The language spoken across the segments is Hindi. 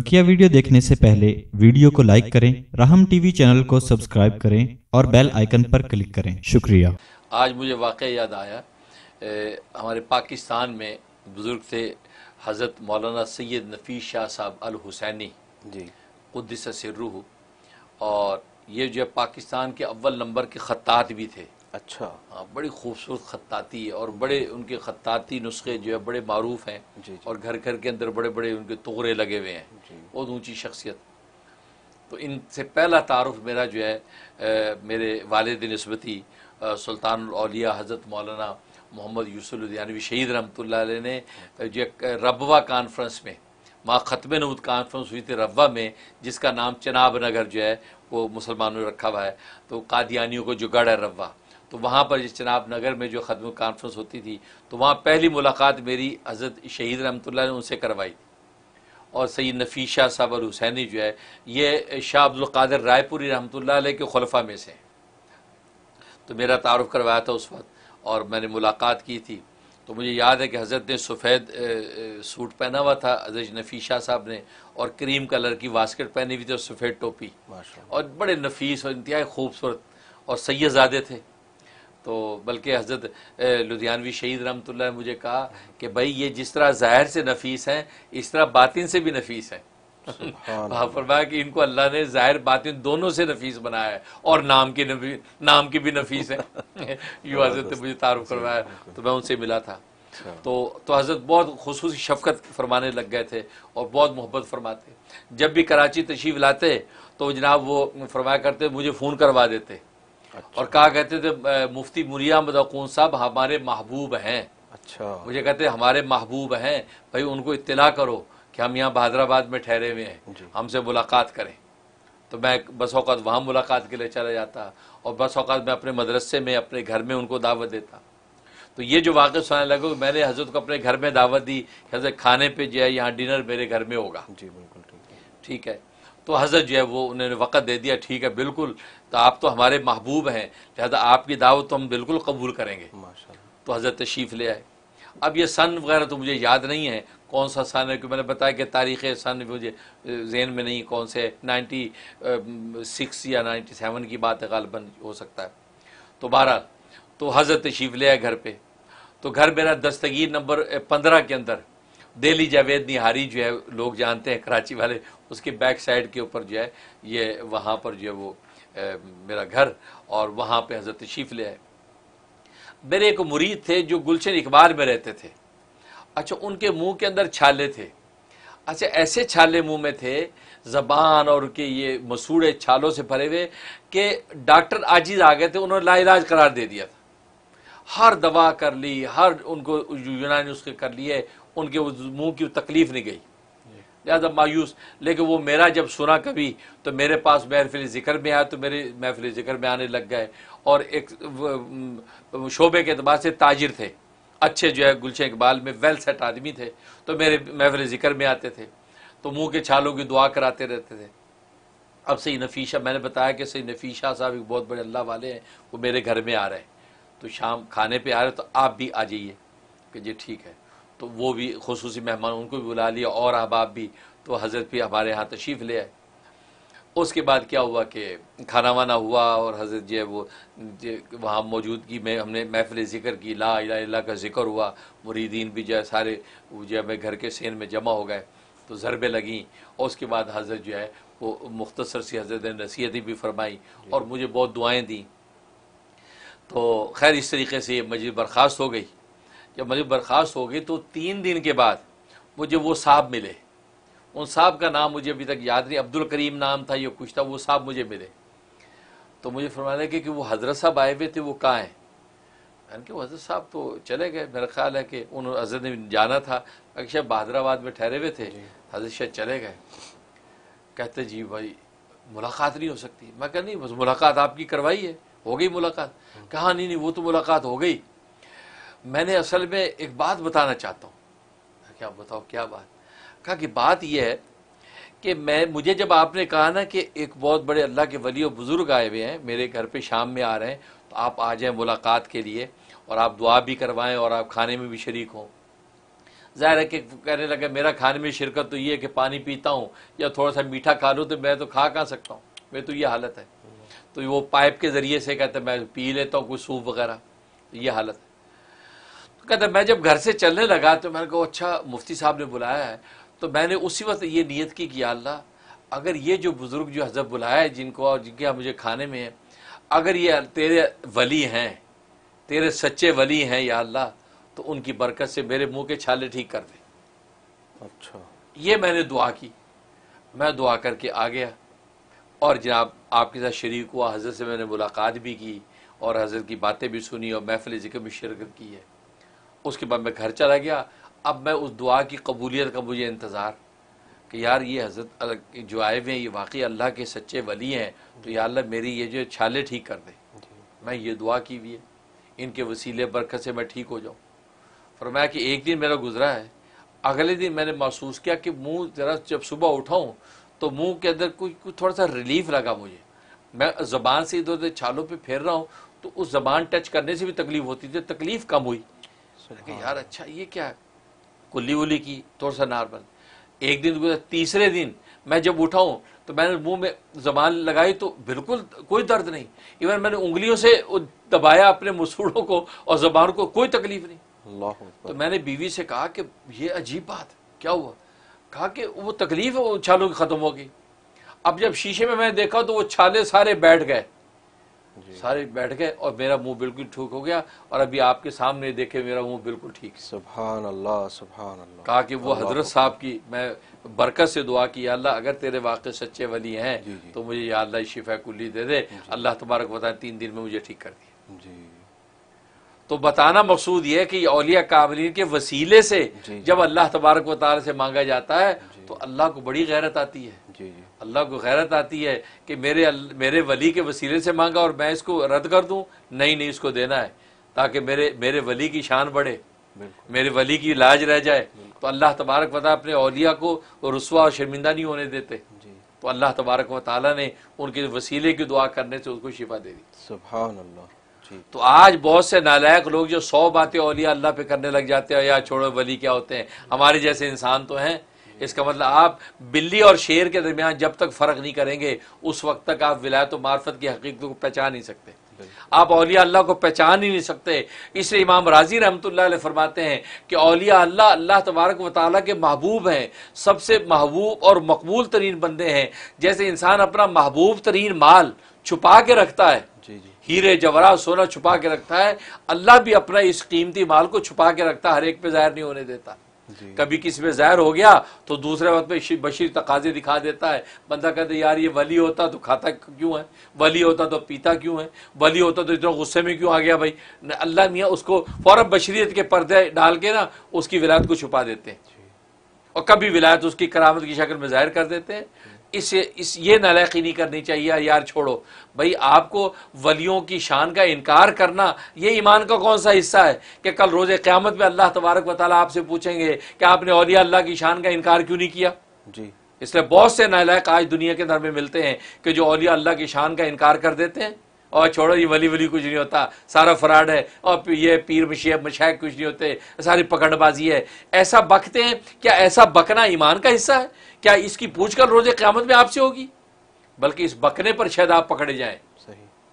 बकिया वीडियो देखने से पहले वीडियो को लाइक करें राहम टीवी चैनल को सब्सक्राइब करें और बेल आइकन पर क्लिक करें शुक्रिया आज मुझे वाक़ याद आया ए, हमारे पाकिस्तान में बुज़ुर्ग थे हज़रत मौलाना सैयद नफीस शाह साहब अल हुसैनी जी कुदस सिर्रू और ये जो है पाकिस्तान के अव्वल नंबर के ख़त्ात भी थे अच्छा हाँ बड़ी खूबसूरत खत्ताती और बड़े उनके खत्ताती नुस्खे जो है बड़े मरूफ हैं जी, जी। और घर घर के अंदर बड़े बड़े उनके तोहरे लगे हुए हैं बहुत ऊँची शख्सियत तो इनसे पहला तारफ़ मेरा जो है आ, मेरे वालद नस्बती अलिया हज़रत मौलाना मोहम्मद यूसुलुद्यानवी शहीद रहमत ने जो रबा कॉन्फ्रेंस में माँ ख़त्म नमूद कॉन्फ्रेंस हुई थी रबा में जिसका नाम चनाब नगर जो है वो मुसलमानों ने रखा हुआ है तो कादियानियों को जो गढ़ है रबा तो वहाँ पर जिस चनाब नगर में जो ख़दम कॉन्फ्रेंस होती थी तो वहाँ पहली मुलाकात मेरी हज़रत शहीद रहमतुल्लाह ने उनसे करवाई थी और सैद नफी शाह साहब और हुसैनी जो है ये शाह अब्दुल्कर रायपुरी रहमत के खलफा में से तो मेरा तारफ़ करवाया था उस वक्त और मैंने मुलाकात की थी तो मुझे याद है कि हज़रत ने सफ़ेद सूट पहना हुआ था हजरत नफी शाह साहब ने और क्रीम कलर की वास्केट पहनी हुई थी और सफ़ेद टोपी और बड़े नफीस और इंतहाई खूबसूरत और सैदादे थे तो बल्कि हज़रत लुधियानवी शहीद रमत ने मुझे कहा कि भाई ये जिस तरह ज़ाहिर से नफीस हैं इस तरह बातिन से भी नफीस हैं फरमाया कि इनको अल्लाह ने ज़ाहिर बातिन दोनों से नफीस बनाया है और नाम की नफी नाम की भी नफीस है यू हज़रत ने मुझे तारुफ करवाया तो मैं उनसे मिला था अच्छा। तो तो हज़रत बहुत खसूस शफकत फरमाने लग गए थे और बहुत मोहब्बत फरमाते जब भी कराची तशीफ लाते तो जनाब वो फरमाया करते मुझे फ़ोन करवा देते अच्छा। और कहा कहते थे मुफ्ती मुरिया मदकून साहब हमारे महबूब हैं अच्छा मुझे कहते हमारे महबूब हैं भाई उनको इतला करो कि हम यहाँ भादराबाद में ठहरे हुए हैं हमसे मुलाकात करें तो मैं बस अवत वहाँ मुलाकात के लिए चला जाता और बस अवत मैं अपने मदरसे में अपने घर में उनको दावत देता तो ये जो वाक़ सुनाने लगे मैंने हजरत को अपने घर में दावत दी हजरत खाने पे जो है यहाँ डिनर मेरे घर में होगा जी बिल्कुल ठीक है तो हजरत जो है वो उन्होंने वक़्त दे दिया ठीक है बिल्कुल तो आप तो हमारे महबूब हैं लिहाजा आपकी दावत तो हम बिल्कुल कबूल करेंगे तो हज़रत तशीफ़ ले आए अब ये सन वगैरह तो मुझे याद नहीं है कौन सा सन है क्योंकि मैंने बताया कि तारीख़ सन मुझे जहन में नहीं कौन से नाइन्टी सिक्स या नाइन्टी सेवन की बात है गालबन हो सकता है तो बारह तो हज़रत तशीफ़ ले आए घर पर तो घर मेरा दस्तगीर नंबर पंद्रह के अंदर दिल्ली जावेद निहारी जो है लोग जानते हैं कराची वाले उसके बैक साइड के ऊपर जो है ये वहाँ पर जो है वो मेरा घर और वहाँ पर हज़रत शीफ ले आए मेरे एक मुरीद थे जो गुलशन इकबाल में रहते थे अच्छा उनके मुँह के अंदर छाले थे अच्छा ऐसे छाले मुँह में थे ज़बान और उनके ये मसूड़े छालों से भरे हुए कि डॉक्टर आजिज आ गए थे उन्होंने ला इलाज करार दे दिया था हर दवा कर ली हर उनको यूनानी उसके कर लिए उनके मुँह की तकलीफ़ नहीं गई लिहाजा मायूस लेकिन वो मेरा जब सुना कभी तो मेरे पास महफिल ज़िक्र में आया तो मेरे महफिल ज़िक्र में आने लग गए और एक शोबे के अतबार से ताजिर थे अच्छे जो है गुलशन इकबाल में वेल सेट आदमी थे तो मेरे महफिल ज़िक्र में आते थे तो मुँह के छालों की दुआ कराते रहते थे अब सही नफीशा मैंने बताया कि सही नफीशा साहब एक बहुत बड़े अल्लाह वाले हैं वो मेरे घर में आ रहे हैं तो शाम खाने पे आ रहे तो आप भी आ जाइए कि जी ठीक है तो वो भी खसूस मेहमान उनको भी बुला लिया और अहबाब भी तो हज़रत भी हमारे यहाँ तशीफ़ ले आए उसके बाद क्या हुआ कि खाना वाना हुआ और हज़रत जो है वो वहाँ मौजूदगी में हमने महफिल ज़िक्र की ला अला का जिक्र हुआ मुरीदीन भी जो है सारे जो है घर के सेन में जमा हो गए तो ज़रबें लगें और उसके बाद हज़रत जो है वो मुख्तसर सी हज़रत ने नसीहतें भी फरमाई और मुझे बहुत दुआएँ दी तो खैर इस तरीके से ये मस्जिद बर्खास्त हो गई जब मुझे बर्खास्त हो गई तो तीन दिन के बाद मुझे वो साहब मिले उन साहब का नाम मुझे अभी तक याद नहीं अब्दुल करीम नाम था ये कुछ था वो साहब मुझे मिले तो मुझे फरमाया लगे कि वो हजरत साहब आए हुए थे वो कहाँ हैं कि वो हजरत साहब तो चले गए मेरा ख्याल है कि उन हजरत ने जाना था अक्षय बहादराबाद में ठहरे हुए थे हजरत शाह चले गए कहते जी भाई मुलाकात नहीं हो सकती मैं कह नहीं बस मुलाकात आपकी करवाई है हो गई मुलाकात हाँ। कहा नहीं नहीं वो तो मुलाकात हो गई मैंने असल में एक बात बताना चाहता हूँ क्या बताओ क्या बात कहा कि बात यह है कि मैं मुझे जब आपने कहा ना कि एक बहुत बड़े अल्लाह के वली और बुज़ुर्ग आए हुए हैं मेरे घर पे शाम में आ रहे हैं तो आप आ जाएं मुलाकात के लिए और आप दुआ भी करवाएं और आप खाने में भी शरीक हों ज़ाहिर है कि कहने लगे मेरा खाने में शिरकत तो ये है कि पानी पीता हूँ या थोड़ा सा मीठा खा लूँ तो मैं तो खा खा सकता हूँ मेरी तो ये हालत है तो वो पाइप के ज़रिए से कहते मैं पी लेता हूँ कुछ सूप वगैरह तो ये हालत है तो कहता मैं जब घर से चलने लगा तो मैंने कहा अच्छा मुफ्ती साहब ने बुलाया है तो मैंने उसी वक्त ये नीयत की कि अल्लाह अगर ये जो बुज़ुर्ग जो हजब बुलाया है जिनको और जिनके यहाँ मुझे खाने में है अगर ये तेरे वली हैं तेरे सच्चे वली हैं या अल्लाह तो उनकी बरकत से मेरे मुंह के छाले ठीक कर दे अच्छा ये मैंने दुआ की मैं दुआ करके आ गया और जनाब आपके साथ शरीक हुआ हजरत से मैंने मुलाकात भी की और हजरत की बातें भी सुनी और महफिल जिक्र भी शिरकत की है उसके बाद मैं घर चला गया अब मैं उस दुआ की कबूलियत का मुझे इंतज़ार कि यार ये हजरत जो आए हुए हैं ये वाकई अल्लाह के सच्चे वली हैं तो या अल्लाह मेरी ये जो छाले ठीक कर दे मैं ये दुआ की हुई है इनके वसीले बरकत से मैं ठीक हो जाऊँ फरमाया कि एक दिन मेरा गुजरा है अगले दिन मैंने महसूस किया कि मुँह ज़रा जब सुबह उठाऊँ तो मुँह के अंदर कुछ कुछ थोड़ा सा रिलीफ लगा मुझे मैं ज़बान से इधर उधर छालों पर फेर रहा हूँ तो उस ज़बान टच करने से भी तकलीफ़ होती थी तकलीफ़ कम हुई कि यार अच्छा ये क्या है कुल्ली उली की थोड़ा सा नॉर्मल एक दिन गुजर तीसरे दिन मैं जब उठाऊँ तो मैंने मुंह में जबान लगाई तो बिल्कुल कोई दर्द नहीं इवन मैंने उंगलियों से दबाया अपने मसूड़ों को और जबान को कोई तकलीफ नहीं तो मैंने बीवी से कहा कि ये अजीब बात क्या हुआ कहा कि वो तकलीफ छालों की ख़त्म होगी अब जब शीशे में मैंने देखा तो वो छाले सारे बैठ गए सारे बैठ गए और मेरा मुंह बिल्कुल ठीक हो गया और अभी आपके सामने देखे मेरा मुंह बिल्कुल ठीक सुबहान अल्लाह सुबहान अल्लाह कहा कि वो हजरत साहब की मैं बरकत से दुआ की अल्लाह अगर तेरे वाक सच्चे वली हैं तो मुझे या अल्लाह शिफा कुल्ली दे दे अल्लाह तुम्हारा बताए तीन दिन में मुझे ठीक कर दिया तो बताना मकसूद यह है कि अलिया कामरीन के वसीले से जब अल्लाह तबारक व से मांगा जाता है तो अल्लाह को बड़ी गैरत आती है जी जी अल्लाह को गैरत आती है कि मेरे मेरे वली के वसीले से मांगा और मैं इसको रद्द कर दूँ नहीं नहीं इसको देना है ताकि मेरे मेरे वली की शान बढ़े मेरे वली की लाज रह जाए तो अल्लाह तबारक वाली अपने अलिया को रसवा और शर्मिंदा नहीं होने देते तो अल्लाह तबारक व ताली ने उनके वसीले की दुआ करने से उसको शिफा दे दी सुबह तो आज बहुत से नालायक लोग जो सौ बातें अलिया अल्लाह पे करने लग जाते हैं या छोड़ो वली क्या होते हैं हमारे जैसे इंसान तो हैं इसका मतलब आप बिल्ली और शेर के दरमियान जब तक फ़र्क नहीं करेंगे उस वक्त तक आप विलायत मार्फत की हकीकत को पहचान नहीं सकते आप अलिया अल्लाह को पहचान ही नहीं सकते इसलिए इमाम राजी रहमत फरमाते हैं कि अलिया अल्लाह अल्लाह तबारक व ताली के महबूब हैं सबसे महबूब और मकबूल तरीन बंदे हैं जैसे इंसान अपना महबूब तरीन माल छुपा के रखता है जी जी हीरे जवरा सोना छुपा के रखता है अल्लाह भी अपना इस कीमती माल को छुपा के रखता है हर एक पे जाहिर नहीं होने देता कभी किसी में जहर हो गया तो दूसरे वक्त पे बशीर तकाजे दिखा देता है बंदा कहते यार ये वली होता तो खाता क्यों है वली होता तो पीता क्यों है वली होता तो इतना गुस्से में क्यों आ गया भाई अल्लाह मियाँ उसको फ़ौर बशरीत के पर्दे डाल के ना उसकी विलायत को छुपा देते हैं और कभी विलायत उसकी करामत की शक्ल में जाहिर कर देते हैं इसे इस ये नलायकी नहीं करनी चाहिए यार छोड़ो भाई आपको वलियों की शान का इनकार करना ये ईमान का कौन सा हिस्सा है कि कल रोज़ क़्यामत में अल्लाह तबारक व आपसे पूछेंगे कि आपने अलिया अल्लाह की शान का इनकार क्यों नहीं किया जी इसलिए बहुत से नालायक आज दुनिया के अंदर में मिलते हैं कि जो अलिया अल्लाह की शान का इनकार कर देते हैं और छोड़ो ये वली वली कुछ नहीं होता सारा फ्राड है और ये पीर मशीब मशाक कुछ नहीं होते सारी पकड़बाजी है ऐसा बकते हैं क्या ऐसा बकना ईमान का हिस्सा है क्या इसकी पूछकर रोजे क्यामत में आपसे होगी बल्कि इस बकरे पर शायद आप पकड़े जाए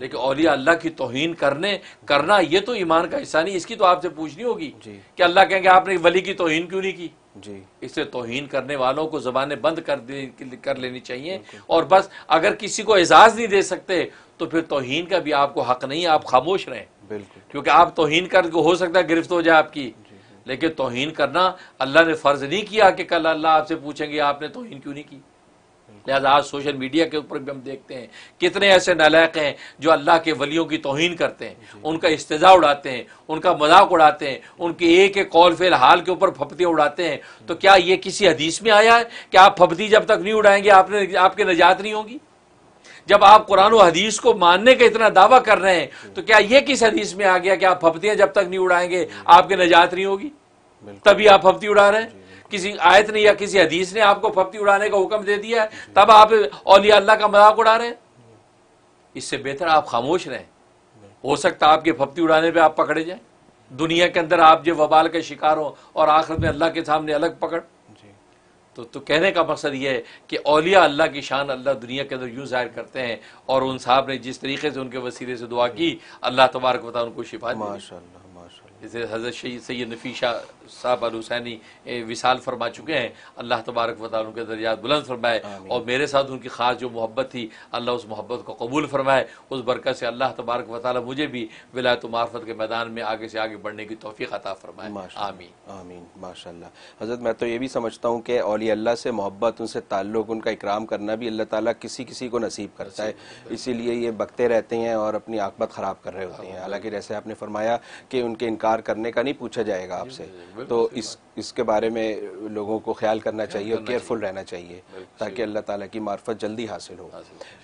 लेकिन औलिया अल्लाह की तोहिन करने करना यह तो ईमान का हिस्सा नहीं इसकी तो आपसे पूछनी होगी कि अल्लाह कहेंगे आपने वली की तोहिन क्यों नहीं की जी इससे तोहन करने वालों को जबानें बंद कर कर लेनी चाहिए और बस अगर किसी को एजाज़ नहीं दे सकते तो फिर तोहन का भी आपको हक नहीं है आप खामोश रहे बिल्कुल क्योंकि आप तोहिन कर हो सकता है गिरफ्त हो जाए आपकी लेकिन तोहन करना अल्लाह ने फ़र्ज़ नहीं किया कि कल अल्लाह आपसे पूछेंगे आपने तोहन क्यों नहीं की लिहाजा आज सोशल मीडिया के ऊपर भी हम देखते हैं कितने ऐसे नलायक हैं जो अल्लाह के वलियों की तोहन करते हैं उनका इस्तः उड़ाते हैं उनका मजाक उड़ाते हैं उनके एक एक कौल फेल हाल के ऊपर फपतियाँ उड़ाते हैं तो क्या ये किसी हदीस में आया है कि आप फपती जब तक नहीं उड़ाएंगे आपने आपके नजात नहीं होगी जब आप कुरान हदीस को मानने का इतना दावा कर रहे हैं तो क्या यह किस हदीस में आ गया कि आप फपतियां जब तक नहीं उड़ाएंगे आपके नजात नहीं होगी तभी आप फप्ती उड़ा रहे हैं किसी आयत ने या किसी हदीस ने आपको फप्ती उड़ाने का हुक्म दे दिया है तब आप औलिया अल्लाह का मजाक उड़ा रहे हैं इससे बेहतर आप खामोश रहें हो सकता है आपके फप्ती उड़ाने पर आप पकड़े जाएं दुनिया के अंदर आप जो वबाल के शिकार हो और आखिर में अल्लाह के सामने अलग पकड़ तो तो कहने का मकसद यह है कि औलिया अल्लाह की शान अल्लाह दुनिया के अंदर यूँ जाहिर करते हैं और उन साहब ने जिस तरीके से उनके वसीले से दुआ की अल्लाह तबारक वाली उनको शिफा माशा जैसे हज़रत सैद नफीशा साहब अल हुसैनी विशाल फरमा चुके हैं अल्लाह तबारक वाल उनके दरियात बुलंद फरमाए और मेरे साथ उनकी ख़ास जो मोहब्बत थी अल्लाह उस मोहब्बत को कबूल फरमाए उस बरकत से अल्लाह तबारक वाल मुझे भी विलायत मार्फत के मैदान में आगे से आगे बढ़ने की तोफ़ी अता फरमाए आमीन आमीन माशा हज़रत मैं तो ये भी समझता हूँ कि अली अल्लाह से मोहब्बत उनसे ताल्लुक़ उनका इकराम करना भी अल्लाह ताली किसी किसी को नसीब करता है इसीलिए ये बकते रहते हैं और अपनी आकबत ख़राब कर रहे होते हैं हाँ, हालाँकि जैसे आपने फरमाया कि उनके के इनकार करने का नहीं पूछा जाएगा आपसे तो इस इसके बारे में लोगों को ख्याल करना चाहिए और केयरफुल रहना चाहिए ताकि अल्लाह ताला की मार्फत जल्दी हासिल हो